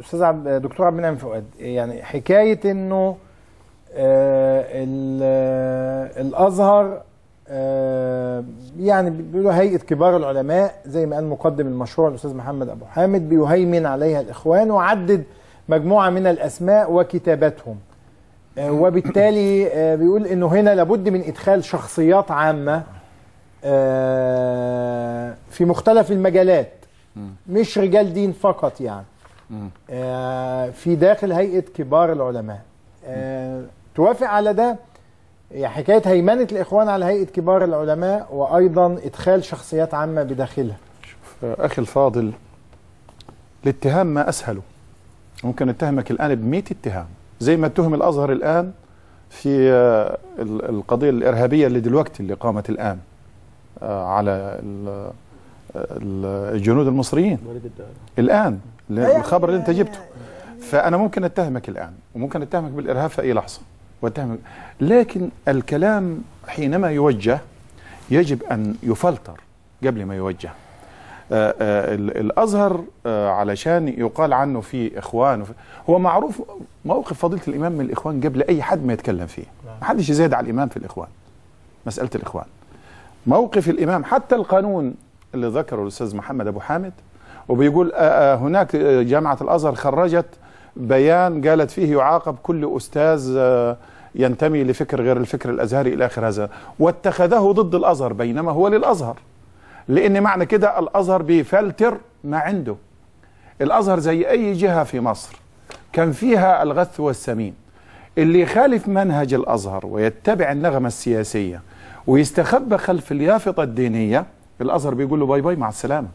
استاذ عبد دكتور عبد المنعم فؤاد يعني حكايه انه آه، آه، الازهر آه، يعني بيقولوا هيئه كبار العلماء زي ما قال مقدم المشروع الاستاذ محمد ابو حامد بيهيمن عليها الاخوان وعدد مجموعه من الاسماء وكتاباتهم وبالتالي بيقول انه هنا لابد من ادخال شخصيات عامه في مختلف المجالات مش رجال دين فقط يعني آه، في داخل هيئه كبار العلماء آه، توافق على ده يعني حكايه هيمنه الاخوان على هيئه كبار العلماء وايضا ادخال شخصيات عامه بداخلها شوف آه، اخي الفاضل الاتهام ما اسهله ممكن اتهمك الان ب 100 اتهام زي ما اتهم الازهر الان في القضيه الارهابيه اللي دلوقتي اللي قامت الان على الجنود المصريين الان أيوة. الخبر اللي انت جبته فانا ممكن اتهمك الان وممكن اتهمك بالارهاب في اي لحظه واتهمك لكن الكلام حينما يوجه يجب ان يفلتر قبل ما يوجه آه، آه، الازهر آه، علشان يقال عنه في اخوان هو معروف موقف فضيله الامام من الاخوان قبل اي حد ما يتكلم فيه نعم. ما حدش يزيد على الامام في الاخوان مساله الاخوان موقف الامام حتى القانون اللي ذكره الاستاذ محمد ابو حامد وبيقول آه، آه، هناك آه، جامعة الأزهر خرجت بيان قالت فيه يعاقب كل أستاذ ينتمي لفكر غير الفكر الأزهري إلى آخر هذا واتخذه ضد الأزهر بينما هو للأزهر لأن معنى كده الأزهر بيفلتر ما عنده الأزهر زي أي جهة في مصر كان فيها الغث والسمين اللي يخالف منهج الأزهر ويتبع النغمة السياسية ويستخبى خلف اليافطة الدينية الأزهر بيقول له باي باي مع السلامة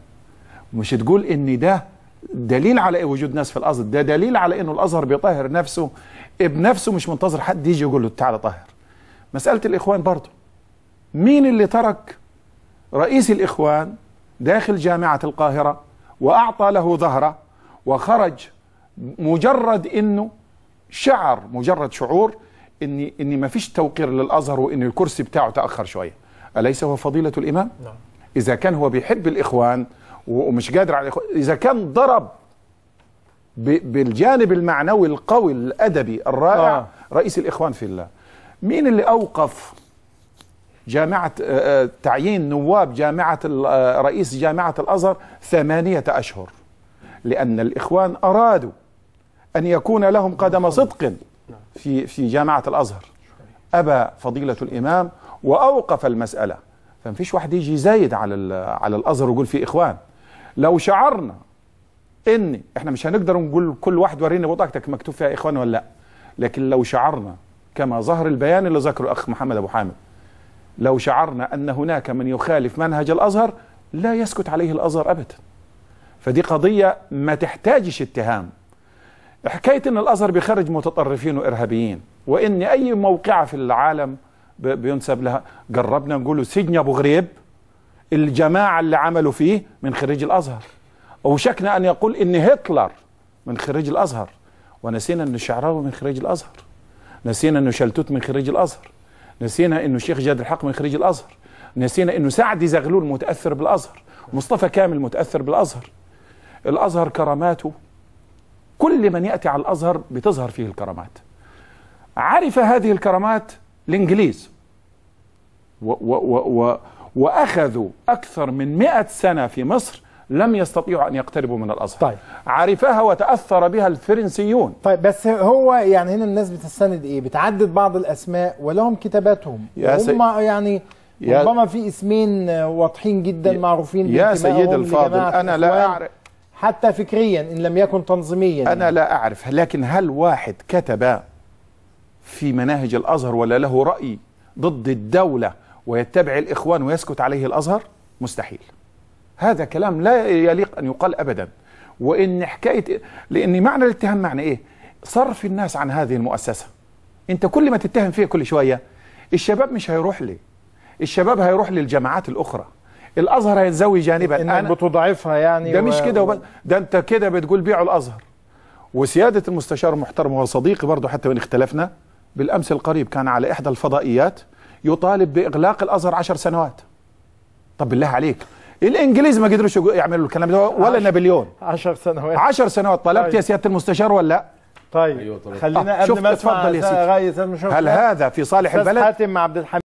مش تقول ان ده دليل على إيه وجود ناس في الازهر ده دليل على انه الازهر بيطهر نفسه بنفسه مش منتظر حد يجي يقول له تعالى طهر مساله الاخوان برضه مين اللي ترك رئيس الاخوان داخل جامعه القاهره واعطى له ظهره وخرج مجرد انه شعر مجرد شعور ان ان ما فيش توقير للازهر وان الكرسي بتاعه تاخر شويه اليس هو فضيله الامام نعم. اذا كان هو بيحب الاخوان ومش قادر على اذا كان ضرب بالجانب المعنوي القوي الادبي الرائع آه. رئيس الاخوان في الله مين اللي اوقف جامعه آه، آه، تعيين نواب جامعه آه، رئيس جامعه الازهر ثمانيه اشهر لان الاخوان ارادوا ان يكون لهم قدم صدق في في جامعه الازهر ابى فضيله الامام واوقف المساله فما فيش واحد يجي زايد على على الازهر ويقول في اخوان لو شعرنا ان احنا مش هنقدر نقول كل واحد وريني بطاقتك مكتوب فيها اخوان ولا لا لكن لو شعرنا كما ظهر البيان اللي ذكره الاخ محمد ابو حامد لو شعرنا ان هناك من يخالف منهج الازهر لا يسكت عليه الازهر ابدا فدي قضيه ما تحتاجش اتهام حكايه ان الازهر بيخرج متطرفين وارهابيين وان اي موقعه في العالم بينسب لها جربنا نقوله سجن ابو غريب الجماعة اللي عملوا فيه من خريج الأزهر وشكنا أن يقول إن هتلر من خريج الأزهر ونسينا أن الشعراوي من خريج الأزهر نسينا أنه شلتوت من خريج الأزهر نسينا أنه الشيخ جاد الحق من خريج الأزهر نسينا أنه سعدي زغلول متأثر بالأزهر مصطفى كامل متأثر بالأزهر الأزهر كراماته كل من يأتي على الأزهر بتظهر فيه الكرامات عرف هذه الكرامات الإنجليز و و و و وأخذوا أكثر من مئة سنة في مصر لم يستطيعوا أن يقتربوا من الأزهر طيب. عرفها وتأثر بها الفرنسيون طيب بس هو يعني هنا الناس بتستند إيه بتعدد بعض الأسماء ولهم كتاباتهم يا هم يعني يا ربما في اسمين واضحين جدا ي... معروفين يا سيد الفاضل أنا لا أعرف حتى فكريا إن لم يكن تنظيميا أنا لا أعرف لكن هل واحد كتب في مناهج الأزهر ولا له رأي ضد الدولة ويتبع الإخوان ويسكت عليه الأزهر مستحيل هذا كلام لا يليق أن يقال أبدا وإن حكاية لأن معنى الاتهام معنى إيه صرف الناس عن هذه المؤسسة أنت كل ما تتهم فيها كل شوية الشباب مش هيروح لي الشباب هيروح للجماعات الأخرى الازهر هيتزوي جانبا انك بتضعفها يعني ده مش كده ده انت كده بتقول بيعوا الازهر وسياده المستشار المحترم وهو صديقي برضه حتى وان اختلفنا بالامس القريب كان على احدى الفضائيات يطالب باغلاق الازهر عشر سنوات طب بالله عليك الانجليز ما قدروش يعملوا الكلام ده ولا عشر نابليون 10 سنوات 10 سنوات طلبت طيب. يا سياده المستشار ولا لا طيب, أيوة خلينا آه، قبل ما يا غايه هل هذا في صالح البلد حاتم مع عبد الحميد